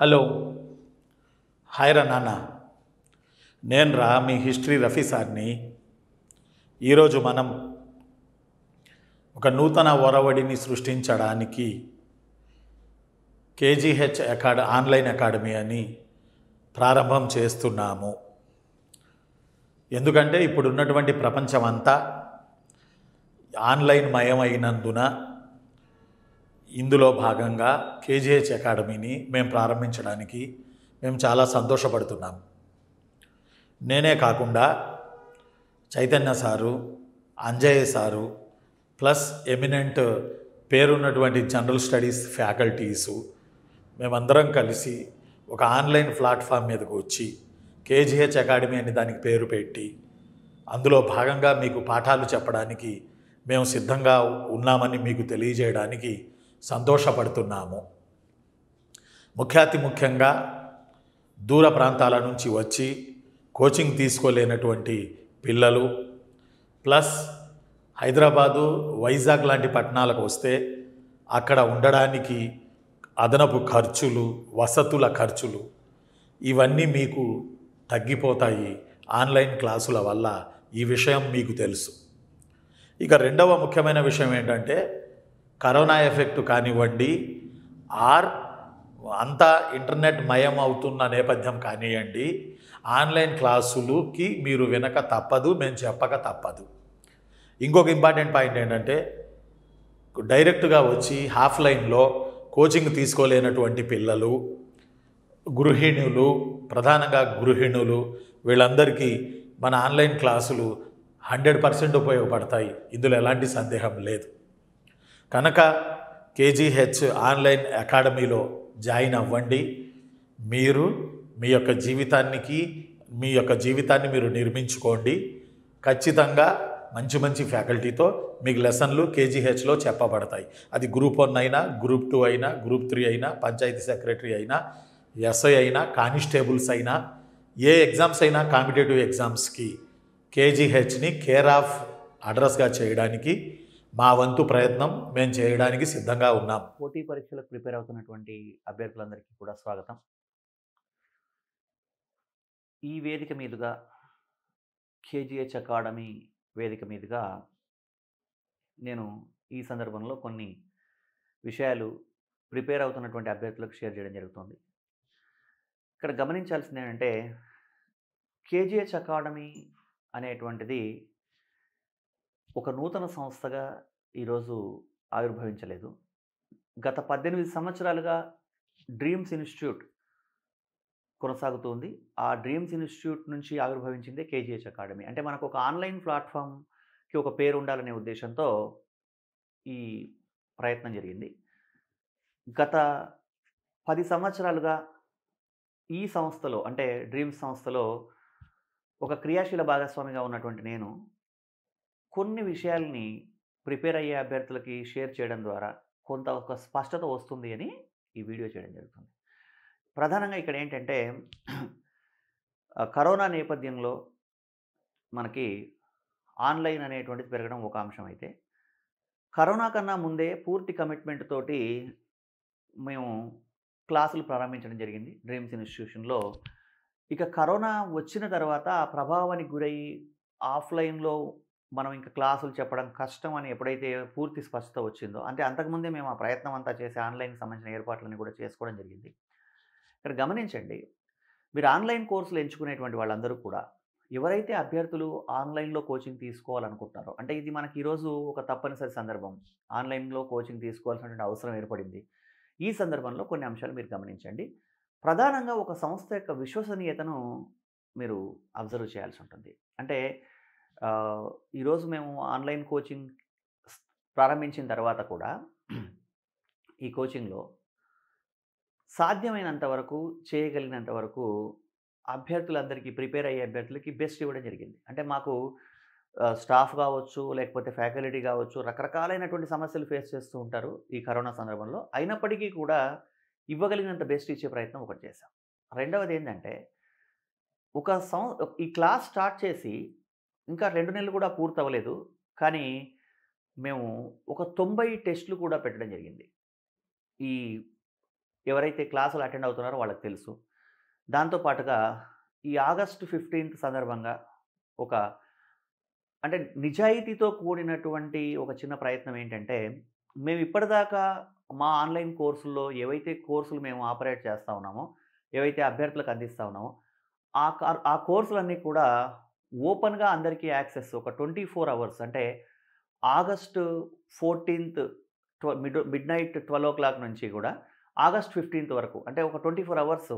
hello hi నాన్న నేను రా మీ హిస్టరీ రఫీ సార్ని ఈరోజు మనం ఒక నూతన ఒరవడిని సృష్టించడానికి కేజీహెచ్ అకాడ ఆన్లైన్ అకాడమీ అని ప్రారంభం చేస్తున్నాము ఎందుకంటే ఇప్పుడున్నటువంటి ప్రపంచం అంతా ఆన్లైన్ మయమైనందున ఇందులో భాగంగా కేజీహెచ్ అకాడమీని మేము ప్రారంభించడానికి మేము చాలా సంతోషపడుతున్నాం నేనే కాకుండా Chaitanya sir Anjaiah sir plus eminent పేరున్నటువంటి జనరల్ స్టడీస్ ఫ్యాకల్టీసు మేమందరం కలిసి ఒక ఆన్లైన్ ప్లాట్ఫామ్ మీదకు వచ్చి కేజీహెచ్ అకాడమీ అని దానికి పేరు పెట్టి అందులో భాగంగా మీకు పాఠాలు చెప్పడానికి మేము సిద్ధంగా ఉన్నామని మీకు తెలియజేయడానికి సంతోషపడుతున్నాము ముఖ్యాతి ముఖ్యంగా దూర ప్రాంతాల నుంచి వచ్చి కోచింగ్ తీసుకోలేనటువంటి పిల్లలు ప్లస్ హైదరాబాదు వైజాగ్ లాంటి పట్టణాలకు వస్తే అక్కడ ఉండడానికి అదనపు ఖర్చులు వసతుల ఖర్చులు ఇవన్నీ మీకు తగ్గిపోతాయి ఆన్లైన్ క్లాసుల వల్ల ఈ విషయం మీకు తెలుసు ఇక రెండవ ముఖ్యమైన విషయం ఏంటంటే కరోనా ఎఫెక్ట్ కానివ్వండి ఆర్ అంతా ఇంటర్నెట్ మయం అవుతున్న నేపథ్యం కానివ్వండి ఆన్లైన్ క్లాసులుకి మీరు వినక తప్పదు మేము చెప్పక తప్పదు ఇంకొక ఇంపార్టెంట్ పాయింట్ ఏంటంటే డైరెక్ట్గా వచ్చి ఆఫ్లైన్లో కోచింగ్ తీసుకోలేనటువంటి పిల్లలు గృహిణులు ప్రధానంగా గృహిణులు వీళ్ళందరికీ మన ఆన్లైన్ క్లాసులు హండ్రెడ్ పర్సెంట్ ఉపయోగపడతాయి ఇందులో ఎలాంటి సందేహం లేదు కనుక కేజీహెచ్ ఆన్లైన్ అకాడమీలో జాయిన్ అవ్వండి మీరు మీ యొక్క జీవితానికి మీ యొక్క జీవితాన్ని మీరు నిర్మించుకోండి ఖచ్చితంగా మంచి మంచి ఫ్యాకల్టీతో మీకు లెసన్లు కేజీహెచ్లో చెప్పబడతాయి అది గ్రూప్ వన్ అయినా గ్రూప్ టూ అయినా గ్రూప్ త్రీ అయినా పంచాయతీ సెక్రటరీ అయినా ఎస్ఐ అయినా కానిస్టేబుల్స్ అయినా ఏ ఎగ్జామ్స్ అయినా కాంపిటేటివ్ ఎగ్జామ్స్కి కేజీహెచ్ని కేర్ ఆఫ్ అడ్రస్గా చేయడానికి మా వంతు ప్రయత్నం మేము చేయడానికి సిద్ధంగా ఉన్నాం పోటీ పరీక్షలకు ప్రిపేర్ అవుతున్నటువంటి అభ్యర్థులందరికీ కూడా స్వాగతం ఈ వేదిక మీదుగా కేజీహెచ్ అకాడమీ వేదిక మీదుగా నేను ఈ సందర్భంలో కొన్ని విషయాలు ప్రిపేర్ అవుతున్నటువంటి అభ్యర్థులకు షేర్ చేయడం జరుగుతుంది ఇక్కడ గమనించాల్సింది ఏంటంటే కేజీహెచ్ అకాడమీ అనేటువంటిది ఒక నూతన సంస్థగా ఈరోజు ఆవిర్భవించలేదు గత పద్దెనిమిది సంవత్సరాలుగా డ్రీమ్స్ ఇన్స్టిట్యూట్ కొనసాగుతుంది ఆ డ్రీమ్స్ ఇన్స్టిట్యూట్ నుంచి ఆవిర్భవించిందే కేజీహెచ్ అకాడమీ అంటే మనకు ఒక ఆన్లైన్ ప్లాట్ఫామ్కి ఒక పేరు ఉండాలనే ఉద్దేశంతో ఈ ప్రయత్నం జరిగింది గత పది సంవత్సరాలుగా ఈ సంస్థలో అంటే డ్రీమ్స్ సంస్థలో ఒక క్రియాశీల భాగస్వామిగా ఉన్నటువంటి నేను కొన్ని విషయాల్ని ప్రిపేర్ అయ్యే అభ్యర్థులకి షేర్ చేయడం ద్వారా కొంత ఒక స్పష్టత వస్తుంది అని ఈ వీడియో చేయడం జరుగుతుంది ప్రధానంగా ఇక్కడ ఏంటంటే కరోనా నేపథ్యంలో మనకి ఆన్లైన్ అనేటువంటిది పెరగడం ఒక అంశం అయితే కరోనా కన్నా ముందే పూర్తి కమిట్మెంట్ తోటి మేము క్లాసులు ప్రారంభించడం జరిగింది డ్రీమ్స్ ఇన్స్టిట్యూషన్లో ఇక కరోనా వచ్చిన తర్వాత ఆ ప్రభావానికి గురై ఆఫ్లైన్లో మనం ఇంకా క్లాసులు చెప్పడం కష్టం అని ఎప్పుడైతే పూర్తి స్పష్టత వచ్చిందో అంటే అంతకుముందే మేము ఆ ప్రయత్నం అంతా చేసి ఆన్లైన్కి సంబంధించిన ఏర్పాట్లను కూడా చేసుకోవడం జరిగింది ఇక్కడ గమనించండి మీరు ఆన్లైన్ కోర్సులు ఎంచుకునేటువంటి వాళ్ళందరూ కూడా ఎవరైతే అభ్యర్థులు ఆన్లైన్లో కోచింగ్ తీసుకోవాలనుకుంటున్నారో అంటే ఇది మనకి ఈరోజు ఒక తప్పనిసరి సందర్భం ఆన్లైన్లో కోచింగ్ తీసుకోవాల్సినటువంటి అవసరం ఏర్పడింది ఈ సందర్భంలో కొన్ని అంశాలు మీరు గమనించండి ప్రధానంగా ఒక సంస్థ యొక్క విశ్వసనీయతను మీరు అబ్జర్వ్ చేయాల్సి ఉంటుంది అంటే ఈరోజు మేము ఆన్లైన్ కోచింగ్ ప్రారంభించిన తర్వాత కూడా ఈ కోచింగ్లో సాధ్యమైనంత వరకు చేయగలిగినంత వరకు అభ్యర్థులందరికీ ప్రిపేర్ అయ్యే అభ్యర్థులకి బెస్ట్ ఇవ్వడం జరిగింది అంటే మాకు స్టాఫ్ కావచ్చు లేకపోతే ఫ్యాకల్టీ కావచ్చు రకరకాలైనటువంటి సమస్యలు ఫేస్ చేస్తూ ఉంటారు ఈ కరోనా సందర్భంలో అయినప్పటికీ కూడా ఇవ్వగలిగినంత బెస్ట్ ఇచ్చే ప్రయత్నం ఒకటి చేశాం రెండవది ఏంటంటే ఒక సం ఈ క్లాస్ స్టార్ట్ చేసి ఇంకా రెండు నెలలు కూడా పూర్తవ్వలేదు కానీ మేము ఒక తొంభై టెస్టులు కూడా పెట్టడం జరిగింది ఈ ఎవరైతే క్లాసులు అటెండ్ అవుతున్నారో వాళ్ళకి తెలుసు దాంతోపాటుగా ఈ ఆగస్టు ఫిఫ్టీన్త్ సందర్భంగా ఒక అంటే నిజాయితీతో కూడినటువంటి ఒక చిన్న ప్రయత్నం ఏంటంటే మేము ఇప్పటిదాకా మా ఆన్లైన్ కోర్సుల్లో ఏవైతే కోర్సులు మేము ఆపరేట్ చేస్తూ ఉన్నామో ఏవైతే అభ్యర్థులకు అందిస్తూ ఉన్నామో ఆ ఆ కోర్సులన్నీ కూడా ఓపెన్గా అందరికీ యాక్సెస్ ఒక ట్వంటీ ఫోర్ అవర్స్ అంటే ఆగస్టు ఫోర్టీన్త్ ట్వ mid midnight twelve o'clock నుంచి కూడా ఆగస్ట్ ఫిఫ్టీన్త్ వరకు అంటే ఒక twenty four hours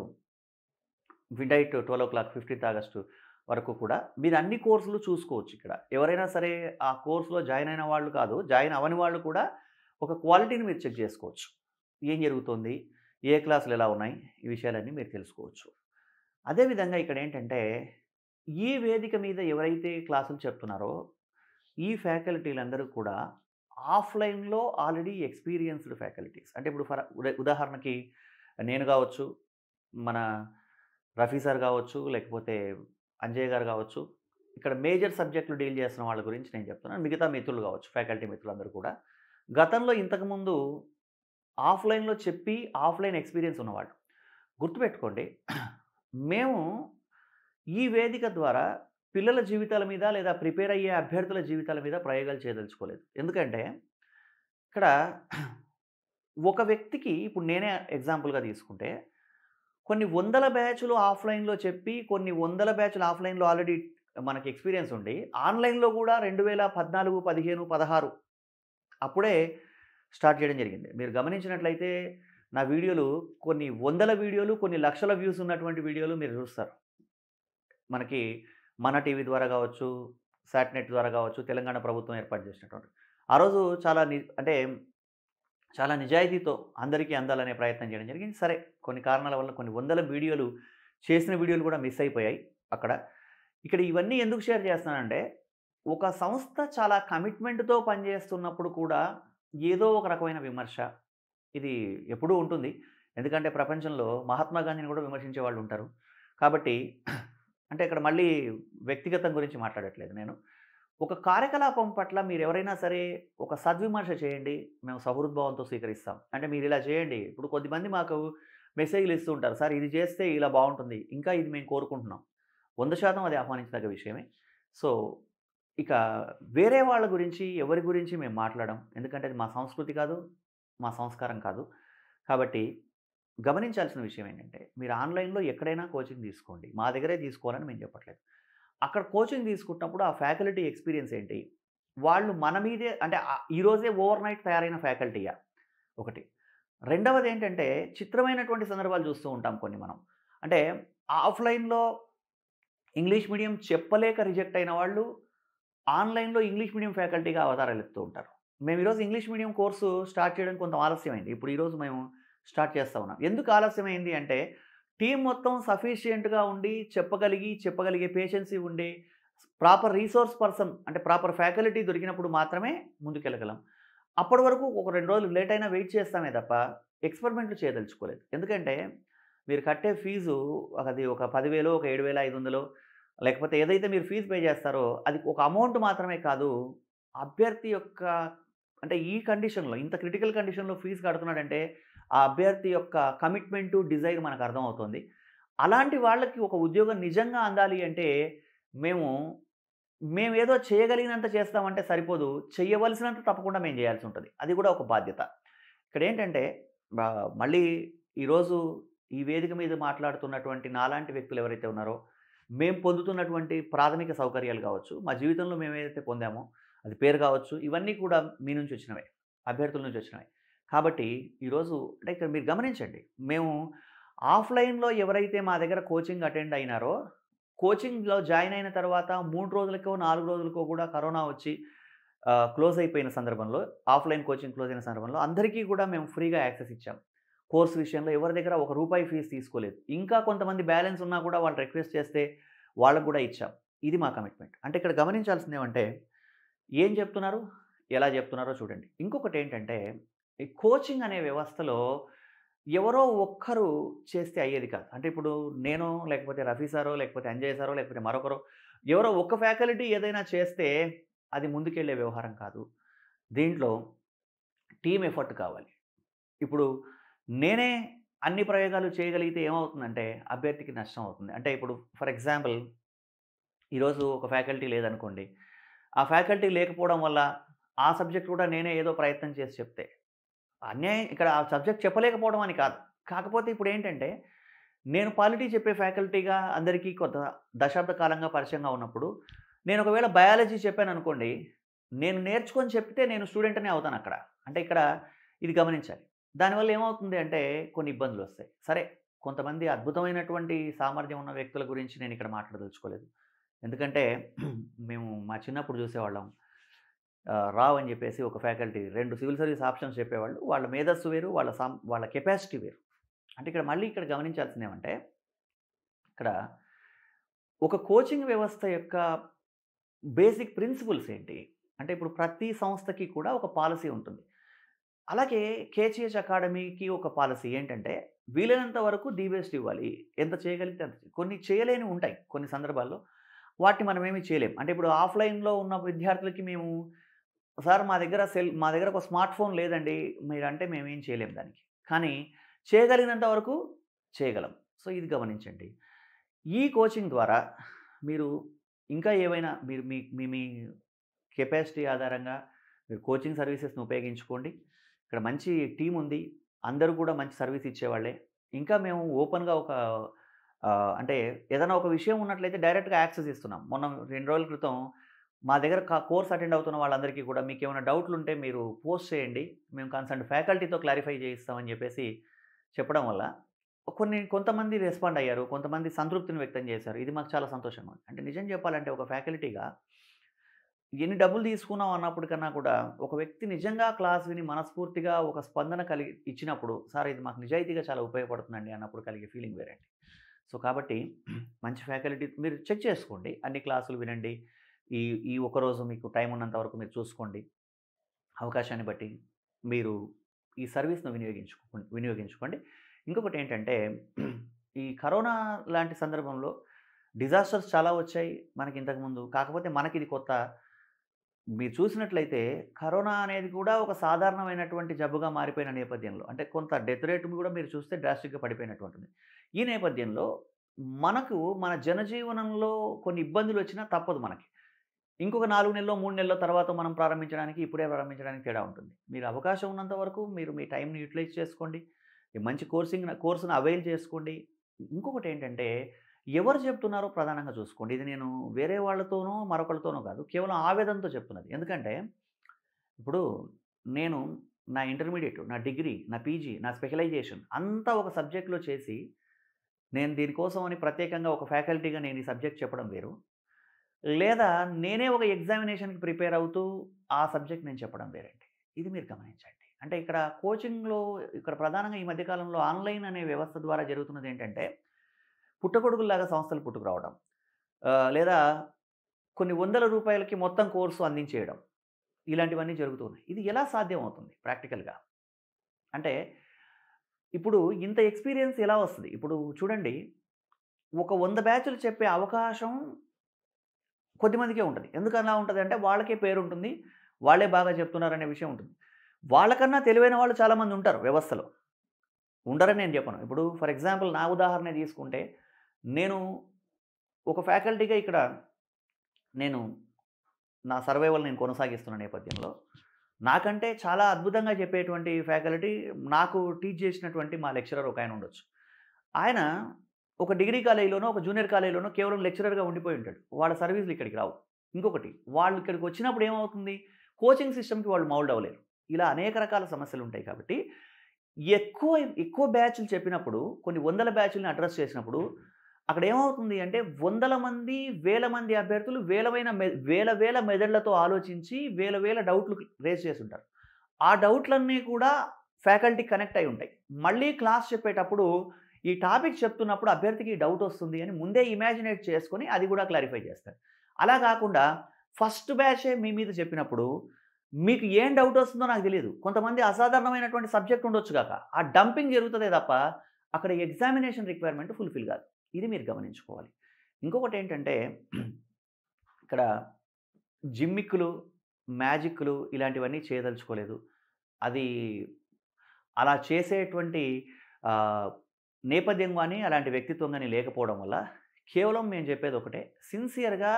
midnight twelve o'clock fifteenth August వరకు కూడా మీరు అన్ని కోర్సులు చూసుకోవచ్చు ఇక్కడ ఎవరైనా సరే ఆ కోర్సులో జాయిన్ అయిన వాళ్ళు కాదు జాయిన్ అవని వాళ్ళు కూడా ఒక క్వాలిటీని మీరు చెక్ చేసుకోవచ్చు ఏం జరుగుతుంది ఏ క్లాసులు ఎలా ఉన్నాయి ఈ విషయాలన్నీ మీరు తెలుసుకోవచ్చు అదేవిధంగా ఇక్కడ ఏంటంటే ఈ వేదిక మీద ఎవరైతే క్లాసులు చెప్తున్నారో ఈ ఫ్యాకల్టీలందరూ కూడా ఆఫ్లైన్లో ఆల్రెడీ ఎక్స్పీరియన్స్డ్ ఫ్యాకల్టీస్ అంటే ఇప్పుడు ఫర్ ఉదాహరణకి నేను కావచ్చు మన రఫీ సార్ కావచ్చు లేకపోతే అంజయ్ గారు కావచ్చు ఇక్కడ మేజర్ సబ్జెక్టులు డీల్ చేస్తున్న వాళ్ళ గురించి నేను చెప్తున్నాను మిగతా మిత్రులు కావచ్చు ఫ్యాకల్టీ మిత్రులందరూ కూడా గతంలో ఇంతకుముందు ఆఫ్లైన్లో చెప్పి ఆఫ్లైన్ ఎక్స్పీరియన్స్ ఉన్నవాళ్ళు గుర్తుపెట్టుకోండి మేము ఈ వేదిక ద్వారా పిల్లల జీవితాల మీద లేదా ప్రిపేర్ అయ్యే అభ్యర్థుల జీవితాల మీద ప్రయోగాలు చేయదలుచుకోలేదు ఎందుకంటే ఇక్కడ ఒక వ్యక్తికి ఇప్పుడు నేనే ఎగ్జాంపుల్గా తీసుకుంటే కొన్ని వందల బ్యాచ్లు ఆఫ్లైన్లో చెప్పి కొన్ని వందల బ్యాచ్లు ఆఫ్లైన్లో ఆల్రెడీ మనకి ఎక్స్పీరియన్స్ ఉండి ఆన్లైన్లో కూడా రెండు వేల పద్నాలుగు పదిహేను పదహారు అప్పుడే స్టార్ట్ చేయడం జరిగింది మీరు గమనించినట్లయితే నా వీడియోలు కొన్ని వందల వీడియోలు కొన్ని లక్షల వ్యూస్ ఉన్నటువంటి వీడియోలు మీరు చూస్తారు మనకి మన టీవీ ద్వారా కావచ్చు శాటినెట్ ద్వారా కావచ్చు తెలంగాణ ప్రభుత్వం ఏర్పాటు చేసినటువంటి ఆ రోజు చాలా అంటే చాలా నిజాయితీతో అందరికీ అందాలనే ప్రయత్నం చేయడం జరిగింది సరే కొన్ని కారణాల వల్ల కొన్ని వందల వీడియోలు చేసిన వీడియోలు కూడా మిస్ అయిపోయాయి అక్కడ ఇక్కడ ఇవన్నీ ఎందుకు షేర్ చేస్తానంటే ఒక సంస్థ చాలా కమిట్మెంట్తో పనిచేస్తున్నప్పుడు కూడా ఏదో ఒక రకమైన విమర్శ ఇది ఎప్పుడూ ఉంటుంది ఎందుకంటే ప్రపంచంలో మహాత్మా గాంధీని కూడా విమర్శించే వాళ్ళు ఉంటారు కాబట్టి అంటే ఇక్కడ మళ్ళీ వ్యక్తిగతం గురించి మాట్లాడట్లేదు నేను ఒక కార్యకలాపం పట్ల మీరు ఎవరైనా సరే ఒక సద్విమర్శ చేయండి మేము సహృద్భావంతో స్వీకరిస్తాం అంటే మీరు ఇలా చేయండి ఇప్పుడు కొద్దిమంది మాకు మెసేజ్లు ఇస్తూ ఉంటారు సార్ ఇది చేస్తే ఇలా బాగుంటుంది ఇంకా ఇది మేము కోరుకుంటున్నాం వంద శాతం అది ఆహ్వానించదగ్గ విషయమే సో ఇక వేరే వాళ్ళ గురించి ఎవరి గురించి మేము మాట్లాడడం ఎందుకంటే అది మా సంస్కృతి కాదు మా సంస్కారం కాదు కాబట్టి గమనించాల్సిన విషయం ఏంటంటే మీరు ఆన్లైన్లో ఎక్కడైనా కోచింగ్ తీసుకోండి మా దగ్గరే తీసుకోవాలని మేము చెప్పట్లేదు అక్కడ కోచింగ్ తీసుకున్నప్పుడు ఆ ఫ్యాకల్టీ ఎక్స్పీరియన్స్ ఏంటి వాళ్ళు మన మీదే అంటే ఈరోజే ఓవర్ నైట్ తయారైన ఫ్యాకల్టీయా ఒకటి రెండవది ఏంటంటే చిత్రమైనటువంటి సందర్భాలు చూస్తూ ఉంటాం కొన్ని మనం అంటే ఆఫ్లైన్లో ఇంగ్లీష్ మీడియం చెప్పలేక రిజెక్ట్ అయిన వాళ్ళు ఆన్లైన్లో ఇంగ్లీష్ మీడియం ఫ్యాకల్టీగా అవతారాలు ఎత్తుతూ ఉంటారు మేము ఈరోజు ఇంగ్లీష్ మీడియం కోర్సు స్టార్ట్ చేయడం కొంత ఆలస్యమైంది ఇప్పుడు ఈరోజు మేము స్టార్ట్ చేస్తూ ఉన్నాం ఎందుకు ఆలస్యమైంది అంటే టీం మొత్తం సఫిషియెంట్గా ఉండి చెప్పగలిగి చెప్పగలిగే పేషెన్సీ ఉండే ప్రాపర్ రీసోర్స్ పర్సన్ అంటే ప్రాపర్ ఫ్యాకల్టీ దొరికినప్పుడు మాత్రమే ముందుకెళ్ళగలం అప్పటి వరకు ఒక రెండు రోజులు లేట్ అయినా వెయిట్ చేస్తామే తప్ప ఎక్స్పెరిమెంట్లు చేయదలుచుకోలేదు ఎందుకంటే మీరు కట్టే ఫీజు అది ఒక పదివేలు ఒక ఏడు వేల ఐదు వందలు లేకపోతే ఏదైతే మీరు ఫీజు పే చేస్తారో అది ఒక అమౌంట్ మాత్రమే కాదు అభ్యర్థి యొక్క అంటే ఈ కండిషన్లో ఇంత క్రిటికల్ కండిషన్లో ఫీజు కడుతున్నాడంటే ఆ అభ్యర్థి యొక్క కమిట్మెంటు డిజైర్ మనకు అర్థమవుతుంది అలాంటి వాళ్ళకి ఒక ఉద్యోగం నిజంగా అందాలి అంటే మేము మేము ఏదో చేయగలిగినంత చేస్తామంటే సరిపోదు చేయవలసినంత తప్పకుండా మేము చేయాల్సి ఉంటుంది అది కూడా ఒక బాధ్యత ఇక్కడ ఏంటంటే మళ్ళీ ఈరోజు ఈ వేదిక మీద మాట్లాడుతున్నటువంటి నాలాంటి వ్యక్తులు ఎవరైతే ఉన్నారో మేము పొందుతున్నటువంటి ప్రాథమిక సౌకర్యాలు కావచ్చు మా జీవితంలో మేము ఏదైతే పొందామో అది పేరు కావచ్చు ఇవన్నీ కూడా మీ నుంచి వచ్చినవే అభ్యర్థుల నుంచి వచ్చినవి కాబట్టి ఈరోజు అంటే ఇక్కడ మీరు గమనించండి మేము ఆఫ్లైన్లో ఎవరైతే మా దగ్గర కోచింగ్ అటెండ్ అయినారో కోచింగ్లో జాయిన్ అయిన తర్వాత మూడు రోజులకో నాలుగు రోజులకో కూడా కరోనా వచ్చి క్లోజ్ అయిపోయిన సందర్భంలో ఆఫ్లైన్ కోచింగ్ క్లోజ్ అయిన సందర్భంలో అందరికీ కూడా మేము ఫ్రీగా యాక్సెస్ ఇచ్చాం కోర్సు విషయంలో ఎవరి దగ్గర ఒక రూపాయి ఫీజు తీసుకోలేదు ఇంకా కొంతమంది బ్యాలెన్స్ ఉన్నా కూడా వాళ్ళు రిక్వెస్ట్ చేస్తే వాళ్ళకు కూడా ఇచ్చాం ఇది మా కమిట్మెంట్ అంటే ఇక్కడ గమనించాల్సింది ఏమంటే ఏం చెప్తున్నారు ఎలా చెప్తున్నారో చూడండి ఇంకొకటి ఏంటంటే ఈ కోచింగ్ అనే వ్యవస్థలో ఎవరో ఒక్కరు చేస్తే అయ్యేది కాదు అంటే ఇప్పుడు నేను లేకపోతే రఫీ సారో లేకపోతే అంజయ్ సారో లేకపోతే మరొకరు ఎవరో ఒక్క ఫ్యాకల్టీ ఏదైనా చేస్తే అది ముందుకెళ్ళే వ్యవహారం కాదు దీంట్లో టీం ఎఫర్ట్ కావాలి ఇప్పుడు నేనే అన్ని ప్రయోగాలు చేయగలిగితే ఏమవుతుందంటే అభ్యర్థికి నష్టం అవుతుంది అంటే ఇప్పుడు ఫర్ ఎగ్జాంపుల్ ఈరోజు ఒక ఫ్యాకల్టీ లేదనుకోండి ఆ ఫ్యాకల్టీ లేకపోవడం వల్ల ఆ సబ్జెక్ట్ కూడా నేనే ఏదో ప్రయత్నం చేసి చెప్తే అన్యాయం ఇక్కడ ఆ సబ్జెక్ట్ చెప్పలేకపోవడం అని కాదు కాకపోతే ఇప్పుడు ఏంటంటే నేను పాలిటీ చెప్పే ఫ్యాకల్టీగా అందరికీ కొంత దశాబ్ద కాలంగా పరిచయంగా ఉన్నప్పుడు నేను ఒకవేళ బయాలజీ చెప్పాను అనుకోండి నేను నేర్చుకొని చెప్తే నేను స్టూడెంట్నే అవుతాను అక్కడ అంటే ఇక్కడ ఇది గమనించాలి దానివల్ల ఏమవుతుంది అంటే కొన్ని ఇబ్బందులు వస్తాయి సరే కొంతమంది అద్భుతమైనటువంటి సామర్థ్యం ఉన్న వ్యక్తుల గురించి నేను ఇక్కడ మాట్లాడదలుచుకోలేదు ఎందుకంటే మేము మా చిన్నప్పుడు చూసేవాళ్ళం రావు అని చెప్పేసి ఒక ఫ్యాకల్టీ రెండు సివిల్ సర్వీస్ ఆప్షన్స్ చెప్పేవాళ్ళు వాళ్ళ మేధస్సు వేరు వాళ్ళ సాం వాళ్ళ కెపాసిటీ వేరు అంటే ఇక్కడ మళ్ళీ ఇక్కడ గమనించాల్సింది ఏమంటే ఇక్కడ ఒక కోచింగ్ వ్యవస్థ యొక్క బేసిక్ ప్రిన్సిపల్స్ ఏంటి అంటే ఇప్పుడు ప్రతి సంస్థకి కూడా ఒక పాలసీ ఉంటుంది అలాగే కేచిహెచ్ అకాడమీకి ఒక పాలసీ ఏంటంటే వీలైనంత వరకు ది బెస్ట్ ఇవ్వాలి ఎంత చేయగలిగితే అంత కొన్ని చేయలేని ఉంటాయి కొన్ని సందర్భాల్లో వాటిని మనం ఏమీ చేయలేం అంటే ఇప్పుడు ఆఫ్లైన్లో ఉన్న విద్యార్థులకి మేము సార్ మా దగ్గర సెల్ మా దగ్గర ఒక స్మార్ట్ ఫోన్ లేదండి మీరంటే మేమేం చేయలేము దానికి కానీ చేయగలిగినంత వరకు చేయగలం సో ఇది గమనించండి ఈ కోచింగ్ ద్వారా మీరు ఇంకా ఏవైనా మీరు మీ మీ మీ కెపాసిటీ ఆధారంగా మీరు కోచింగ్ సర్వీసెస్ను ఉపయోగించుకోండి ఇక్కడ మంచి టీం ఉంది అందరూ కూడా మంచి సర్వీస్ ఇచ్చేవాళ్ళే ఇంకా మేము ఓపెన్గా ఒక అంటే ఏదైనా ఒక విషయం ఉన్నట్లయితే డైరెక్ట్గా యాక్సెస్ ఇస్తున్నాం మొన్న రెండు రోజుల క్రితం మా దగ్గర కోర్స్ అటెండ్ అవుతున్న వాళ్ళందరికీ కూడా మీకు ఏమైనా డౌట్లు ఉంటే మీరు పోస్ట్ చేయండి మేము కన్సర్న్ ఫ్యాకల్టీతో క్లారిఫై చేయిస్తామని చెప్పేసి చెప్పడం వల్ల కొన్ని కొంతమంది రెస్పాండ్ అయ్యారు కొంతమంది సంతృప్తిని వ్యక్తం చేశారు ఇది మాకు చాలా సంతోషంగా ఉంది అంటే నిజం చెప్పాలంటే ఒక ఫ్యాకల్టీగా ఎన్ని డబ్బులు తీసుకున్నాం అన్నప్పటికన్నా కూడా ఒక వ్యక్తి నిజంగా క్లాస్ విని మనస్ఫూర్తిగా ఒక స్పందన కలిగి ఇచ్చినప్పుడు సార్ ఇది మాకు నిజాయితీగా చాలా ఉపయోగపడుతుందండి అన్నప్పుడు కలిగే ఫీలింగ్ వేరండి సో కాబట్టి మంచి ఫ్యాకల్టీ మీరు చెక్ చేసుకోండి అన్ని క్లాసులు వినండి ఈ ఈ ఒకరోజు మీకు టైం ఉన్నంత వరకు మీరు చూసుకోండి అవకాశాన్ని బట్టి మీరు ఈ సర్వీస్ను వినియోగించుకోండి వినియోగించుకోండి ఇంకొకటి ఏంటంటే ఈ కరోనా లాంటి సందర్భంలో డిజాస్టర్స్ చాలా వచ్చాయి మనకి ఇంతకుముందు కాకపోతే మనకి ఇది కొత్త మీరు చూసినట్లయితే కరోనా అనేది కూడా ఒక సాధారణమైనటువంటి జబ్బుగా మారిపోయిన నేపథ్యంలో అంటే కొంత డెత్ రేట్ కూడా మీరు చూస్తే డ్రాస్టిక్గా పడిపోయినటువంటిది ఈ నేపథ్యంలో మనకు మన జనజీవనంలో కొన్ని ఇబ్బందులు వచ్చినా తప్పదు మనకి ఇంకొక నాలుగు నెలలో మూడు నెలల తర్వాత మనం ప్రారంభించడానికి ఇప్పుడే ప్రారంభించడానికి తేడా ఉంటుంది మీరు అవకాశం ఉన్నంత వరకు మీరు మీ టైంని యూటిలైజ్ చేసుకోండి మంచి కోర్సింగ్ కోర్సును అవైల్ చేసుకోండి ఇంకొకటి ఏంటంటే ఎవరు చెప్తున్నారో ప్రధానంగా చూసుకోండి ఇది నేను వేరే వాళ్ళతోనో మరొకరితోనో కాదు కేవలం ఆవేదనతో చెప్తున్నది ఎందుకంటే ఇప్పుడు నేను నా ఇంటర్మీడియట్ నా డిగ్రీ నా పీజీ నా స్పెషలైజేషన్ అంతా ఒక సబ్జెక్ట్లో చేసి నేను దీనికోసం అని ప్రత్యేకంగా ఒక ఫ్యాకల్టీగా నేను ఈ సబ్జెక్ట్ చెప్పడం వేరు లేదా నేనే ఒక ఎగ్జామినేషన్కి ప్రిపేర్ అవుతూ ఆ సబ్జెక్ట్ నేను చెప్పడం వేరండి ఇది మీరు గమనించండి అంటే ఇక్కడ కోచింగ్లో ఇక్కడ ప్రధానంగా ఈ మధ్యకాలంలో ఆన్లైన్ అనే వ్యవస్థ ద్వారా జరుగుతున్నది ఏంటంటే పుట్టగొడుగుల్లాగా సంస్థలు పుట్టుకురావడం లేదా కొన్ని వందల రూపాయలకి మొత్తం కోర్సు అందించేయడం ఇలాంటివన్నీ జరుగుతున్నాయి ఇది ఎలా సాధ్యం అవుతుంది ప్రాక్టికల్గా అంటే ఇప్పుడు ఇంత ఎక్స్పీరియన్స్ ఎలా వస్తుంది ఇప్పుడు చూడండి ఒక వంద బ్యాచ్లు చెప్పే అవకాశం కొద్దిమందికే ఉంటుంది ఎందుకు అలా ఉంటుంది అంటే వాళ్ళకే పేరు ఉంటుంది వాళ్ళే బాగా చెప్తున్నారనే విషయం ఉంటుంది వాళ్ళకన్నా తెలివైన వాళ్ళు చాలామంది ఉంటారు వ్యవస్థలో ఉండరని నేను చెప్పను ఇప్పుడు ఫర్ ఎగ్జాంపుల్ నా ఉదాహరణ తీసుకుంటే నేను ఒక ఫ్యాకల్టీగా ఇక్కడ నేను నా సర్వైవల్ నేను కొనసాగిస్తున్న నేపథ్యంలో నాకంటే చాలా అద్భుతంగా చెప్పేటువంటి ఫ్యాకల్టీ నాకు టీచ్ చేసినటువంటి మా లెక్చరర్ ఒక ఆయన ఉండొచ్చు ఆయన ఒక డిగ్రీ కాలేజీలోనో ఒక జూనియర్ కాలేజీలోనో కేవలం లెక్చరర్గా ఉండిపోయి ఉంటాడు వాళ్ళ సర్వీసులు ఇక్కడికి రావు ఇంకొకటి వాళ్ళు ఇక్కడికి వచ్చినప్పుడు ఏమవుతుంది కోచింగ్ సిస్టమ్కి వాళ్ళు మౌల్డ్ అవ్వలేరు ఇలా అనేక రకాల సమస్యలు ఉంటాయి కాబట్టి ఎక్కువ ఎక్కువ బ్యాచ్లు చెప్పినప్పుడు కొన్ని వందల బ్యాచ్లను అడ్రస్ చేసినప్పుడు అక్కడ ఏమవుతుంది అంటే వందల మంది వేల మంది అభ్యర్థులు వేలమైన వేల వేల మెదళ్లతో ఆలోచించి వేల వేల డౌట్లు రేస్ చేస్తుంటారు ఆ డౌట్లన్నీ కూడా ఫ్యాకల్టీ కనెక్ట్ అయి ఉంటాయి మళ్ళీ క్లాస్ చెప్పేటప్పుడు ఈ టాపిక్ చెప్తున్నప్పుడు అభ్యర్థికి డౌట్ వస్తుంది అని ముందే ఇమాజినేట్ చేసుకొని అది కూడా క్లారిఫై చేస్తారు అలా కాకుండా ఫస్ట్ బ్యాచే మీ మీద చెప్పినప్పుడు మీకు ఏం డౌట్ వస్తుందో నాకు తెలియదు కొంతమంది అసాధారణమైనటువంటి సబ్జెక్ట్ ఉండొచ్చు కాక ఆ డంపింగ్ జరుగుతుందే తప్ప అక్కడ ఎగ్జామినేషన్ రిక్వైర్మెంట్ ఫుల్ఫిల్ కాదు ఇది మీరు గమనించుకోవాలి ఇంకొకటి ఏంటంటే ఇక్కడ జిమ్మిక్కులు మ్యాజిక్లు ఇలాంటివన్నీ చేయదలుచుకోలేదు అది అలా చేసేటువంటి నేపథ్యం కానీ అలాంటి వ్యక్తిత్వం కానీ లేకపోవడం వల్ల కేవలం మేము చెప్పేది ఒకటే సిన్సియర్గా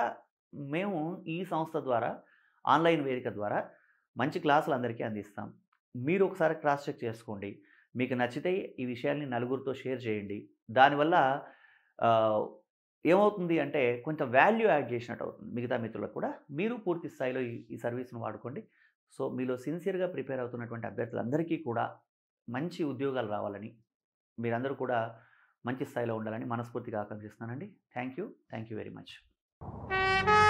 మేము ఈ సంస్థ ద్వారా ఆన్లైన్ వేదిక ద్వారా మంచి క్లాసులు అందరికీ అందిస్తాం మీరు ఒకసారి క్రాస్ చెక్ చేసుకోండి మీకు నచ్చితే ఈ విషయాల్ని నలుగురితో షేర్ చేయండి దానివల్ల ఏమవుతుంది అంటే కొంచెం వాల్యూ యాడ్ చేసినట్టు అవుతుంది మిగతా మిత్రులకు కూడా మీరు పూర్తి స్థాయిలో ఈ సర్వీస్ను వాడుకోండి సో మీలో సిన్సియర్గా ప్రిపేర్ అవుతున్నటువంటి అభ్యర్థులందరికీ కూడా మంచి ఉద్యోగాలు రావాలని మీరందరూ కూడా మంచి స్థాయిలో ఉండాలని మనస్ఫూర్తిగా ఆకాంక్షిస్తున్నానండి thank you thank you very much